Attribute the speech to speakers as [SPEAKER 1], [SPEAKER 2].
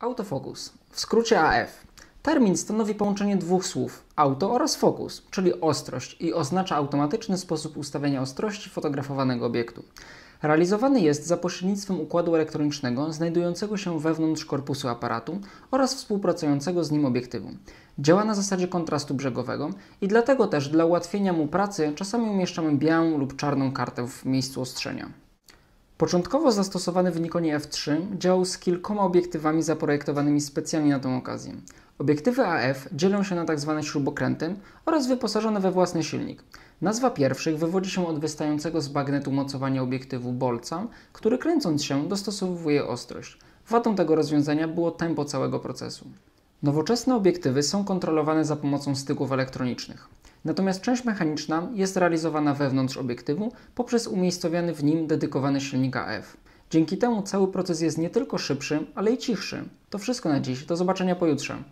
[SPEAKER 1] Autofokus, w skrócie AF. Termin stanowi połączenie dwóch słów auto oraz fokus, czyli ostrość i oznacza automatyczny sposób ustawienia ostrości fotografowanego obiektu. Realizowany jest za pośrednictwem układu elektronicznego znajdującego się wewnątrz korpusu aparatu oraz współpracującego z nim obiektywu. Działa na zasadzie kontrastu brzegowego i dlatego też dla ułatwienia mu pracy czasami umieszczamy białą lub czarną kartę w miejscu ostrzenia. Początkowo zastosowany w Nikonie F3 działał z kilkoma obiektywami zaprojektowanymi specjalnie na tę okazję. Obiektywy AF dzielą się na tzw. Tak śrubokręty oraz wyposażone we własny silnik. Nazwa pierwszych wywodzi się od wystającego z bagnetu mocowania obiektywu bolca, który kręcąc się dostosowuje ostrość. Wadą tego rozwiązania było tempo całego procesu. Nowoczesne obiektywy są kontrolowane za pomocą styków elektronicznych. Natomiast część mechaniczna jest realizowana wewnątrz obiektywu poprzez umiejscowiany w nim dedykowany silnik AF. Dzięki temu cały proces jest nie tylko szybszy, ale i cichszy. To wszystko na dziś. Do zobaczenia pojutrze.